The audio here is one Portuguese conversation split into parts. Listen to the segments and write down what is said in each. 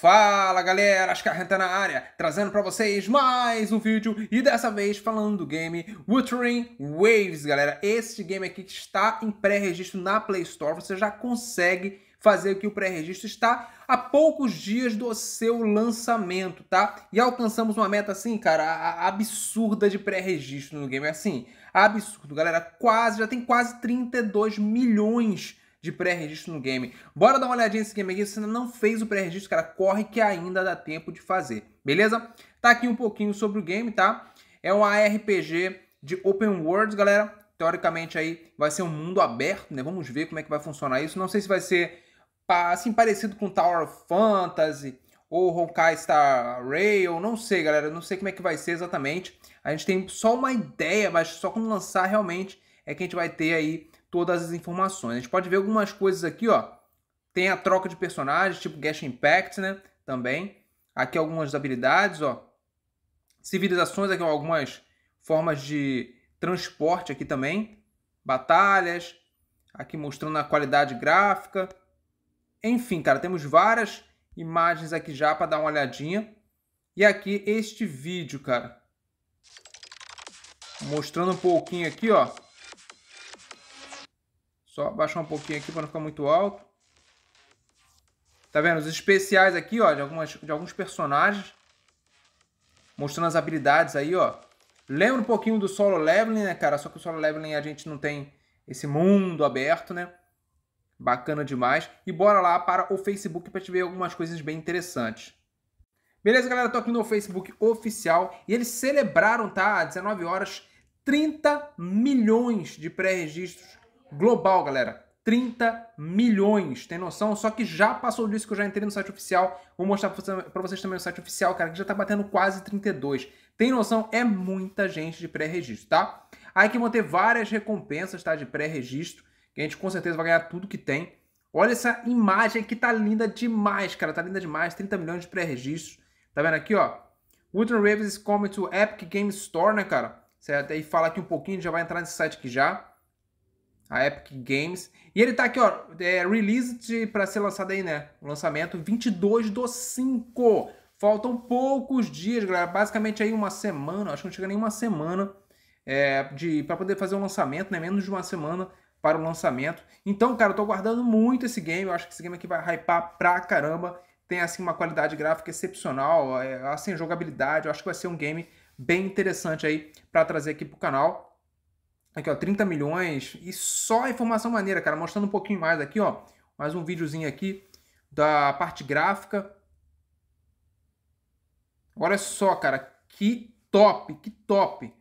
Fala galera, Ascarrenta na área, trazendo para vocês mais um vídeo e dessa vez falando do game Wuthering Waves, galera. Esse game aqui que está em pré-registro na Play Store, você já consegue fazer que o pré-registro está a poucos dias do seu lançamento, tá? E alcançamos uma meta assim, cara, absurda de pré-registro no game, é assim, absurdo, galera, quase, já tem quase 32 milhões de pré-registro no game. Bora dar uma olhadinha nesse game aqui. Se ainda não fez o pré-registro, cara, corre que ainda dá tempo de fazer, beleza? Tá aqui um pouquinho sobre o game, tá? É um ARPG de open world, galera. Teoricamente aí vai ser um mundo aberto, né? Vamos ver como é que vai funcionar isso. Não sei se vai ser assim parecido com Tower of Fantasy ou Honkai Star Rail, não sei, galera, não sei como é que vai ser exatamente. A gente tem só uma ideia, mas só quando lançar realmente é que a gente vai ter aí todas as informações. A gente pode ver algumas coisas aqui, ó. Tem a troca de personagens, tipo Gash Impact, né? Também. Aqui algumas habilidades, ó. Civilizações, aqui algumas formas de transporte aqui também. Batalhas. Aqui mostrando a qualidade gráfica. Enfim, cara, temos várias imagens aqui já para dar uma olhadinha. E aqui este vídeo, cara. Mostrando um pouquinho aqui, ó só abaixar um pouquinho aqui para não ficar muito alto. Tá vendo? Os especiais aqui, ó, de, algumas, de alguns personagens. Mostrando as habilidades aí, ó. Lembra um pouquinho do solo leveling, né, cara? Só que o solo leveling a gente não tem esse mundo aberto, né? Bacana demais. E bora lá para o Facebook para te ver algumas coisas bem interessantes. Beleza, galera? Tô aqui no Facebook oficial e eles celebraram, tá? Às 19 horas, 30 milhões de pré-registros global, galera. 30 milhões, tem noção? Só que já passou disso que eu já entrei no site oficial. Vou mostrar para vocês também o site oficial, cara, que já tá batendo quase 32. Tem noção? É muita gente de pré-registro, tá? Aí que vão ter várias recompensas, tá? De pré-registro, que a gente com certeza vai ganhar tudo que tem. Olha essa imagem que tá linda demais, cara. Tá linda demais. 30 milhões de pré registro Tá vendo aqui, ó? Wooden Ravens come to Epic Game Store, né, cara? Certo? Aí fala aqui um pouquinho, já vai entrar nesse site aqui já a Epic Games. E ele tá aqui, ó, é, released para ser lançado aí, né? lançamento 22 do 5. Faltam poucos dias, galera. Basicamente aí uma semana, acho que não chega nem uma semana é, de para poder fazer o um lançamento, né? Menos de uma semana para o lançamento. Então, cara, eu tô guardando muito esse game. Eu acho que esse game aqui vai hypar pra caramba. Tem assim uma qualidade gráfica excepcional, é, assim jogabilidade. Eu acho que vai ser um game bem interessante aí para trazer aqui pro canal. Aqui, ó, 30 milhões. E só informação maneira, cara. Mostrando um pouquinho mais aqui, ó. Mais um videozinho aqui da parte gráfica. Olha só, cara. Que top, que top.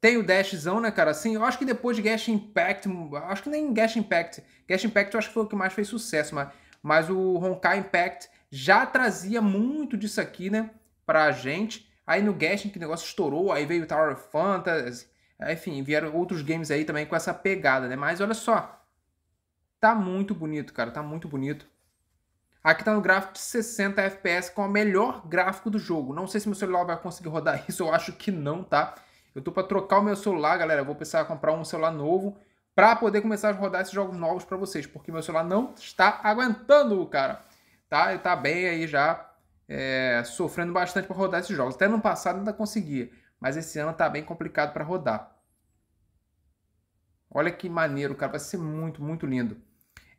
Tem o Dashzão, né, cara? Assim, eu acho que depois de Gash Impact, acho que nem Gash Impact. Gash Impact eu acho que foi o que mais fez sucesso, mas, mas o Honkai Impact já trazia muito disso aqui, né, pra gente. Aí no Genshin que o negócio estourou, aí veio Tower of Fantasy, enfim, vieram outros games aí também com essa pegada, né? Mas olha só, tá muito bonito, cara, tá muito bonito. Aqui tá no gráfico de 60 FPS com o melhor gráfico do jogo. Não sei se meu celular vai conseguir rodar isso, eu acho que não, tá? Eu tô para trocar o meu celular, galera, eu vou precisar comprar um celular novo para poder começar a rodar esses jogos novos para vocês, porque meu celular não está aguentando, cara. Tá? Ele tá bem aí já é, sofrendo bastante para rodar esses jogos. Até no passado ainda conseguia, mas esse ano está bem complicado para rodar. Olha que maneiro, cara, vai ser muito, muito lindo.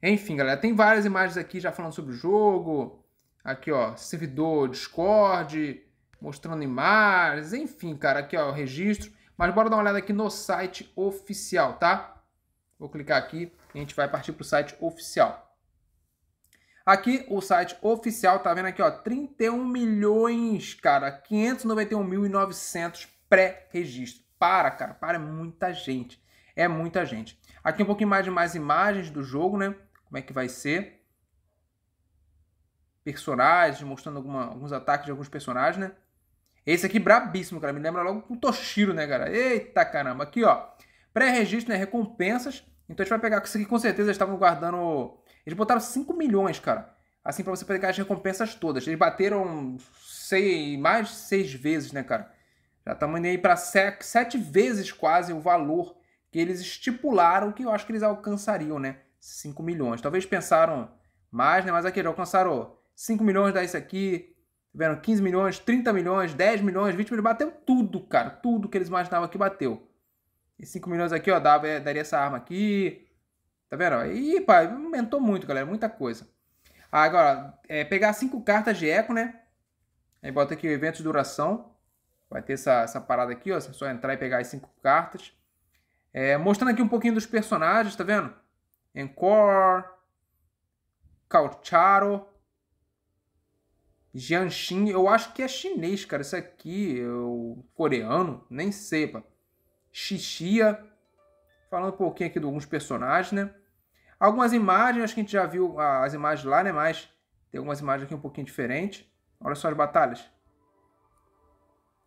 Enfim, galera, tem várias imagens aqui já falando sobre o jogo. Aqui, ó, servidor Discord, mostrando imagens, enfim, cara, aqui, ó, o registro. Mas bora dar uma olhada aqui no site oficial, tá? Vou clicar aqui e a gente vai partir para o site oficial. Aqui o site oficial tá vendo aqui, ó, 31 milhões, cara, 591.900 pré-registro. Para, cara, para é muita gente. É muita gente. Aqui um pouquinho mais de mais imagens do jogo, né? Como é que vai ser? Personagens, mostrando alguma, alguns ataques de alguns personagens, né? Esse aqui brabíssimo, cara. Me lembra logo o Toshiro, né, cara? Eita caramba. Aqui, ó. Pré-registro, né? Recompensas. Então a gente vai pegar. Isso aqui com certeza eles estavam guardando eles botaram 5 milhões, cara. Assim, para você pegar as recompensas todas. Eles bateram sei, mais de 6 vezes, né, cara? Já estamos indo aí para 7 vezes quase o valor que eles estipularam que eu acho que eles alcançariam, né? 5 milhões. Talvez pensaram mais, né? Mas aqui, eles alcançaram 5 milhões, dá isso aqui. Tiveram tá 15 milhões, 30 milhões, 10 milhões, 20 milhões. Bateu tudo, cara. Tudo que eles imaginavam que bateu. E 5 milhões aqui, ó, é, daria essa arma aqui. Tá vendo? E, pá, aumentou muito, galera. Muita coisa. Agora, é, pegar cinco cartas de eco, né? Aí bota aqui o evento de duração. Vai ter essa, essa parada aqui, ó. É só entrar e pegar as cinco cartas. É, mostrando aqui um pouquinho dos personagens, tá vendo? Encore, Caucharo, Jianxin. Eu acho que é chinês, cara. Isso aqui, eu... É coreano, nem sei, pá. Xixia falando um pouquinho aqui de alguns personagens, né? Algumas imagens, acho que a gente já viu as imagens lá, né? Mas tem algumas imagens aqui um pouquinho diferentes. Olha só as batalhas.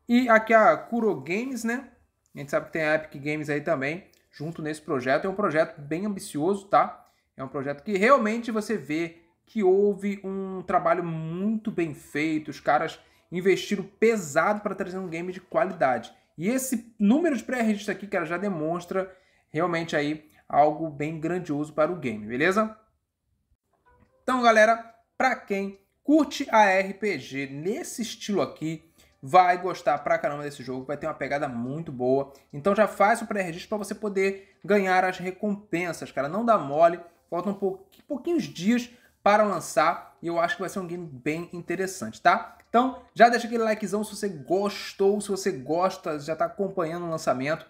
E aqui a Kuro Games, né? A gente sabe que tem a Epic Games aí também, junto nesse projeto. É um projeto bem ambicioso, tá? É um projeto que realmente você vê que houve um trabalho muito bem feito. Os caras investiram pesado para trazer um game de qualidade. E esse número de pré registros aqui, cara, já demonstra realmente aí algo bem grandioso para o game, beleza? Então, galera, para quem curte a RPG nesse estilo aqui, vai gostar pra caramba desse jogo, vai ter uma pegada muito boa. Então já faz o pré-registro para você poder ganhar as recompensas, cara. Não dá mole, faltam pouquinhos dias para lançar e eu acho que vai ser um game bem interessante, tá? Então já deixa aquele likezão se você gostou, se você gosta, já está acompanhando o lançamento.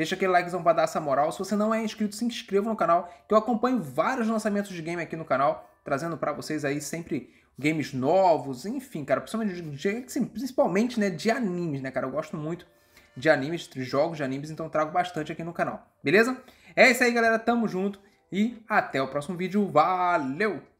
Deixa aquele likezão pra dar essa moral. Se você não é inscrito, se inscreva no canal, que eu acompanho vários lançamentos de game aqui no canal, trazendo para vocês aí sempre games novos, enfim, cara, principalmente, né, de animes, né, cara? Eu gosto muito de animes, de jogos de animes, então trago bastante aqui no canal, beleza? É isso aí, galera, tamo junto e até o próximo vídeo. Valeu!